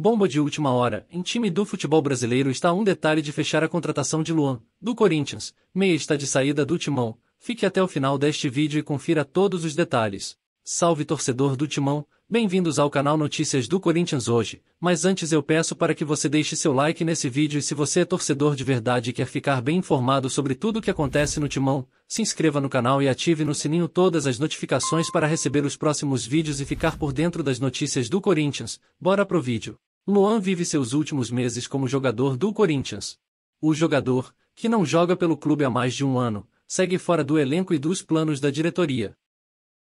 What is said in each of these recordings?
Bomba de última hora, em time do futebol brasileiro está um detalhe de fechar a contratação de Luan, do Corinthians, meia está de saída do timão, fique até o final deste vídeo e confira todos os detalhes. Salve torcedor do timão, bem-vindos ao canal Notícias do Corinthians hoje, mas antes eu peço para que você deixe seu like nesse vídeo e se você é torcedor de verdade e quer ficar bem informado sobre tudo o que acontece no timão, se inscreva no canal e ative no sininho todas as notificações para receber os próximos vídeos e ficar por dentro das notícias do Corinthians, bora pro vídeo. Luan vive seus últimos meses como jogador do Corinthians. O jogador, que não joga pelo clube há mais de um ano, segue fora do elenco e dos planos da diretoria.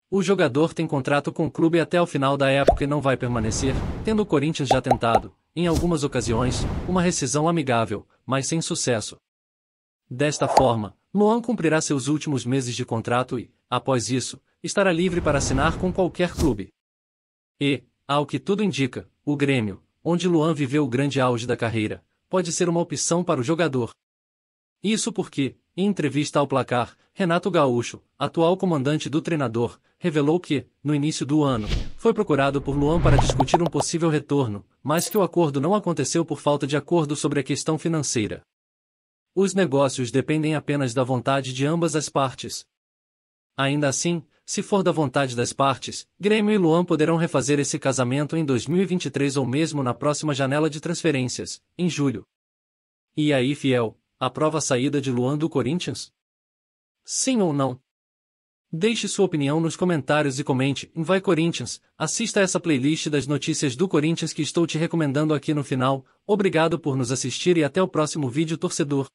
O jogador tem contrato com o clube até o final da época e não vai permanecer, tendo o Corinthians já tentado, em algumas ocasiões, uma rescisão amigável, mas sem sucesso. Desta forma, Luan cumprirá seus últimos meses de contrato e, após isso, estará livre para assinar com qualquer clube. E, ao que tudo indica, o Grêmio, onde Luan viveu o grande auge da carreira, pode ser uma opção para o jogador. Isso porque, em entrevista ao placar, Renato Gaúcho, atual comandante do treinador, revelou que, no início do ano, foi procurado por Luan para discutir um possível retorno, mas que o acordo não aconteceu por falta de acordo sobre a questão financeira. Os negócios dependem apenas da vontade de ambas as partes. Ainda assim, se for da vontade das partes, Grêmio e Luan poderão refazer esse casamento em 2023 ou mesmo na próxima janela de transferências, em julho. E aí, fiel, aprova a saída de Luan do Corinthians? Sim ou não? Deixe sua opinião nos comentários e comente Vai Corinthians. Assista essa playlist das notícias do Corinthians que estou te recomendando aqui no final. Obrigado por nos assistir e até o próximo vídeo torcedor.